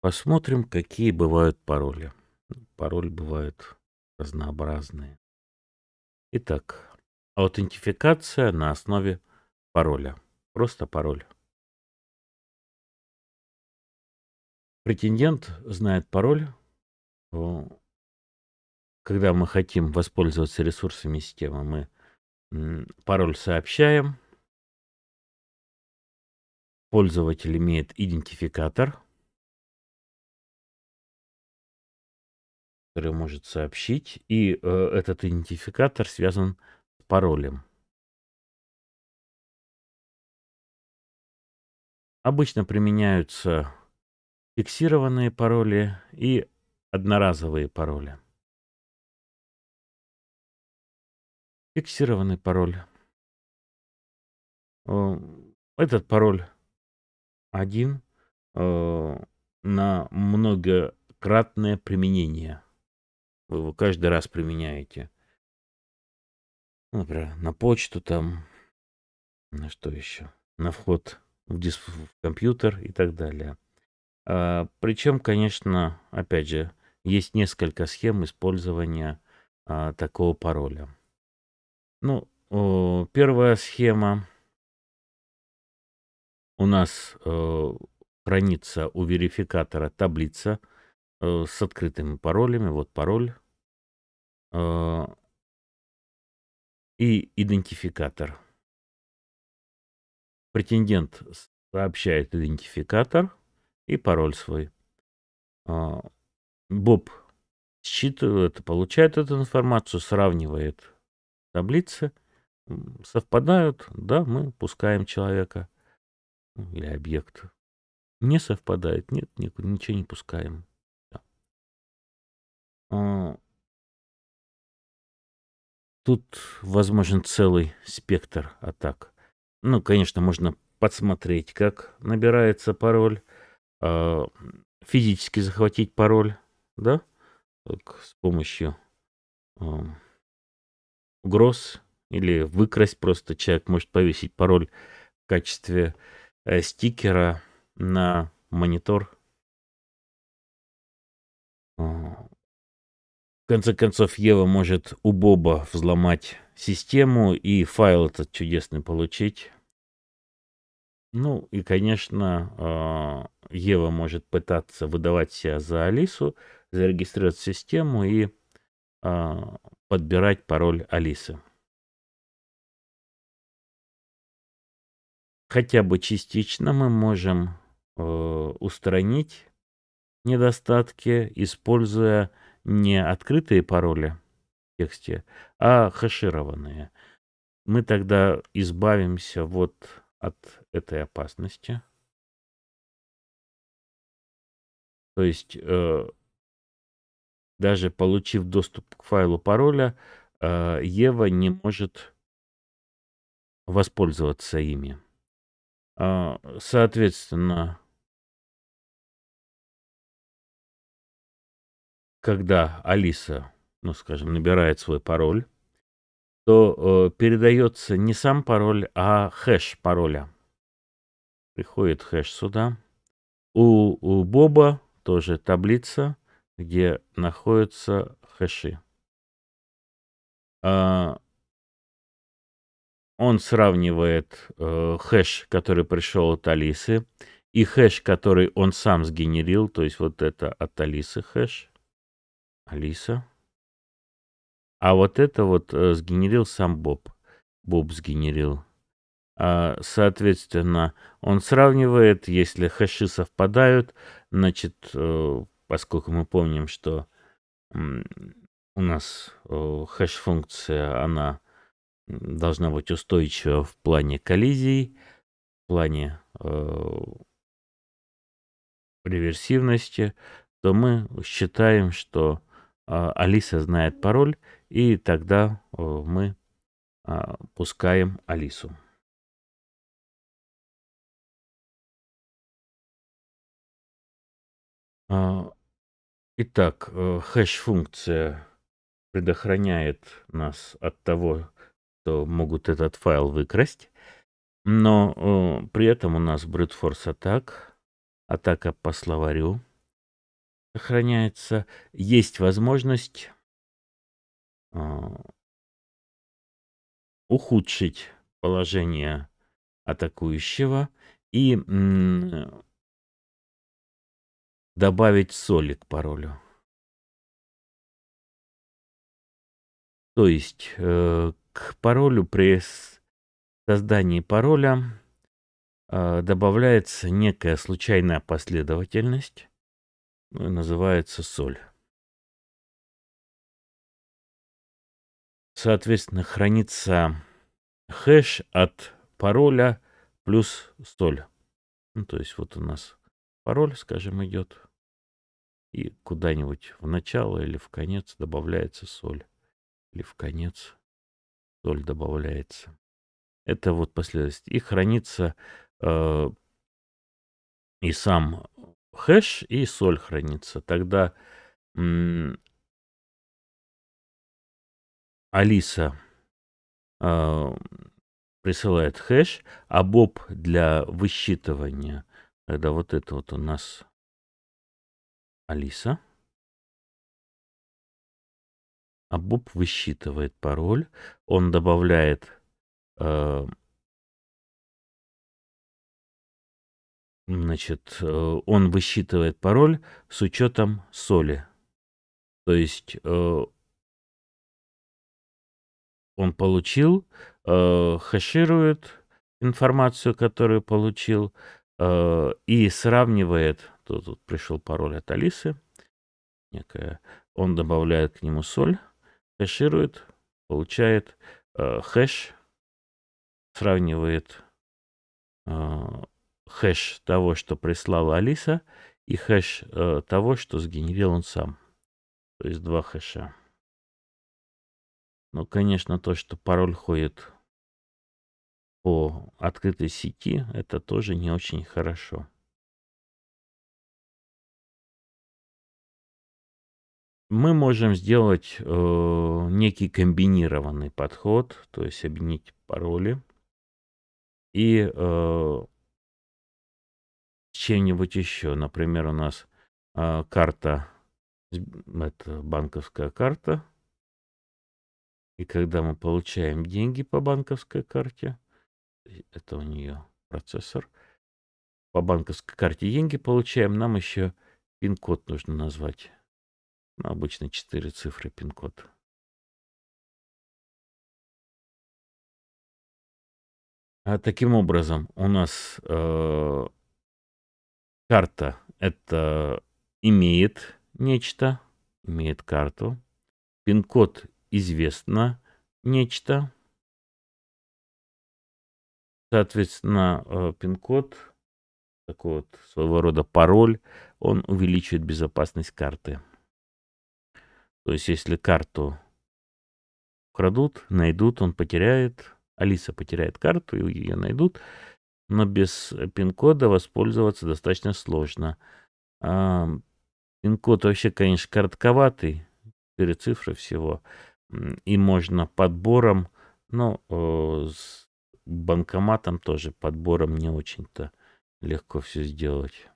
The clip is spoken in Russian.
Посмотрим, какие бывают пароли. Пароль бывают разнообразные. Итак, аутентификация на основе пароля. Просто пароль. Претендент знает пароль, когда мы хотим воспользоваться ресурсами системы, мы пароль сообщаем. Пользователь имеет идентификатор, который может сообщить, и э, этот идентификатор связан с паролем. Обычно применяются фиксированные пароли и одноразовые пароли. Фиксированный пароль. Э, этот пароль один э, на многократное применение. Вы его каждый раз применяете. Например, на почту там, на что еще, на вход в, дисп... в компьютер и так далее. А, причем, конечно, опять же, есть несколько схем использования а, такого пароля. Ну, э, первая схема у нас э, хранится у верификатора таблица э, с открытыми паролями. Вот пароль. Э, и идентификатор. Претендент сообщает идентификатор и пароль свой. Э, Боб считывает, получает эту информацию, сравнивает таблицы совпадают, да, мы пускаем человека ну, или объект. Не совпадает, нет, ничего не пускаем. Да. Тут возможен целый спектр атак. Ну, конечно, можно подсмотреть, как набирается пароль, а, физически захватить пароль, да, с помощью угроз или выкрасть. Просто человек может повесить пароль в качестве э, стикера на монитор. В конце концов, Ева может у Боба взломать систему и файл этот чудесный получить. Ну и, конечно, э, Ева может пытаться выдавать себя за Алису, зарегистрировать систему и э, подбирать пароль Алисы. Хотя бы частично мы можем э, устранить недостатки, используя не открытые пароли в тексте, а хэшированные. Мы тогда избавимся вот от этой опасности. То есть э, даже получив доступ к файлу пароля, э, Ева не может воспользоваться ими. А, соответственно, когда Алиса, ну скажем, набирает свой пароль, то э, передается не сам пароль, а хэш пароля. Приходит хэш сюда. У, у Боба тоже таблица где находятся хэши. А, он сравнивает э, хэш, который пришел от Алисы, и хэш, который он сам сгенерил, то есть вот это от Алисы хэш. Алиса. А вот это вот э, сгенерил сам Боб. Боб сгенерил. А, соответственно, он сравнивает, если хэши совпадают, значит, э, поскольку мы помним, что у нас хэш-функция, она должна быть устойчива в плане коллизий, в плане э, реверсивности, то мы считаем, что э, Алиса знает пароль, и тогда э, мы э, пускаем Алису. Э, Итак, э, хэш-функция предохраняет нас от того, что могут этот файл выкрасть, но э, при этом у нас брутфорс атак, атака по словарю сохраняется. Есть возможность э, ухудшить положение атакующего и добавить соли к паролю. То есть э, к паролю при создании пароля э, добавляется некая случайная последовательность, ну, и называется соль. Соответственно, хранится хэш от пароля плюс соль. Ну, то есть вот у нас Пароль, скажем, идет. И куда-нибудь в начало или в конец добавляется соль. Или в конец соль добавляется. Это вот последовательность. И хранится э, и сам хэш, и соль хранится. Тогда Алиса э, присылает хэш, а Боб для высчитывания – Тогда вот это вот у нас Алиса. А Боб высчитывает пароль. Он добавляет э, значит, э, он высчитывает пароль с учетом соли. То есть э, он получил, э, хэширует информацию, которую получил, Э, и сравнивает, тут, тут пришел пароль от Алисы, некая, он добавляет к нему соль, хэширует, получает э, хэш, сравнивает э, хэш того, что прислала Алиса, и хэш э, того, что сгенерил он сам. То есть два хэша. Ну, конечно, то, что пароль ходит по открытой сети, это тоже не очень хорошо. Мы можем сделать э, некий комбинированный подход, то есть объединить пароли и э, чем-нибудь еще. Например, у нас э, карта, это банковская карта. И когда мы получаем деньги по банковской карте, это у нее процессор. По банковской карте деньги получаем. Нам еще пин-код нужно назвать. Ну, обычно 4 цифры пин-код. А таким образом, у нас э, карта это имеет нечто, имеет карту. Пин-код известно нечто. Соответственно, э, пин-код, такой вот своего рода пароль, он увеличивает безопасность карты. То есть, если карту украдут найдут, он потеряет, Алиса потеряет карту, и ее найдут, но без э, пин-кода воспользоваться достаточно сложно. А, пин-код вообще, конечно, коротковатый, 4 цифры всего, и можно подбором, ну, с банкоматом тоже подбором не очень-то легко все сделать.